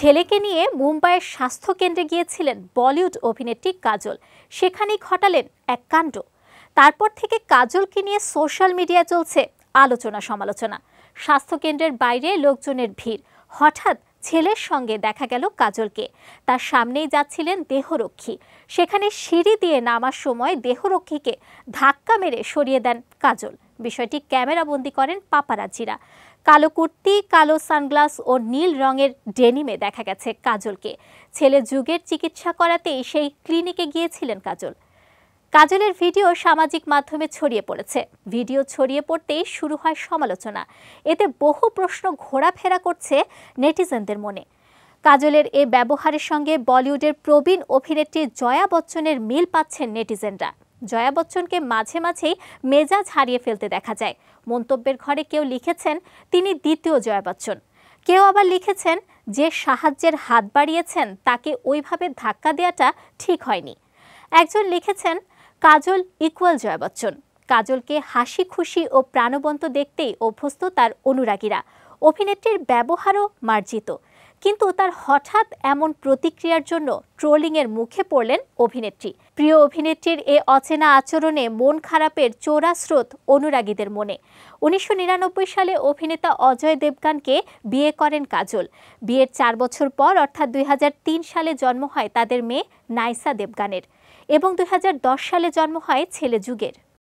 ছেলেকে নিয়ে মুম্বাইয়ের স্বাস্থ্যকেন্দ্রে গিয়েছিলেন বলিউড অভিনেত্রী কাজল সেখানেই ঘটালেন এক কাণ্ড তারপর থেকে কাজলকে নিয়ে সোশ্যাল মিডিয়া চলছে আলোচনা সমালোচনা স্বাস্থ্যকেন্দ্রের বাইরে লোকজনের ভিড় হঠাৎ ছেলের সঙ্গে দেখা গেল কাজলকে তার সামনেই যাচ্ছিলেন দেহরক্ষী সেখানে সিঁড়ি দিয়ে নামার সময় দেহরক্ষীকে ধাক্কা মেরে সরিয়ে দেন কাজল বিষয়টি ক্যামেরাবন্দি করেন পাপারাজিরা কালো কুর্তি কালো সানগ্লাস ও নীল রঙের ডেনিমে দেখা গেছে কাজলকে ছেলে যুগের চিকিৎসা করাতেই সেই ক্লিনিকে গিয়েছিলেন কাজল কাজলের ভিডিও সামাজিক মাধ্যমে ছড়িয়ে পড়েছে ভিডিও ছড়িয়ে পড়তেই শুরু হয় সমালোচনা এতে বহু প্রশ্ন ঘোরাফেরা করছে নেটিজেনদের মনে কাজলের এ ব্যবহারের সঙ্গে বলিউডের প্রবীণ অভিনেত্রী জয়া বচ্চনের মিল পাচ্ছেন নেটিজেনরা জয়া বচ্চনকে মাঝে মাঝেই মেজাজ হারিয়ে ফেলতে দেখা যায় মন্তব্যের ঘরে কেউ লিখেছেন তিনি দ্বিতীয় জয়া বচ্চন কেউ আবার লিখেছেন যে সাহায্যের হাত বাড়িয়েছেন তাকে ওইভাবে ধাক্কা দেওয়াটা ঠিক হয়নি একজন লিখেছেন কাজল ইকুয়াল জয়া বচ্চন কাজলকে হাসি খুশি ও প্রাণবন্ত দেখতেই অভ্যস্ত তার অনুরাগীরা অভিনেত্রীর ব্যবহারও মার্জিত কিন্তু তার হঠাৎ এমন প্রতিক্রিয়ার জন্য ট্রোলিংয়ের মুখে পড়লেন অভিনেত্রী প্রিয় অভিনেত্রীর এ অচেনা আচরণে মন খারাপের চোরা স্রোত অনুরাগীদের মনে উনিশশো সালে অভিনেতা অজয় দেবগানকে বিয়ে করেন কাজল বিয়ের চার বছর পর অর্থাৎ দুই সালে জন্ম হয় তাদের মেয়ে নাইসা দেবগানের এবং দুই সালে জন্ম হয় ছেলে যুগের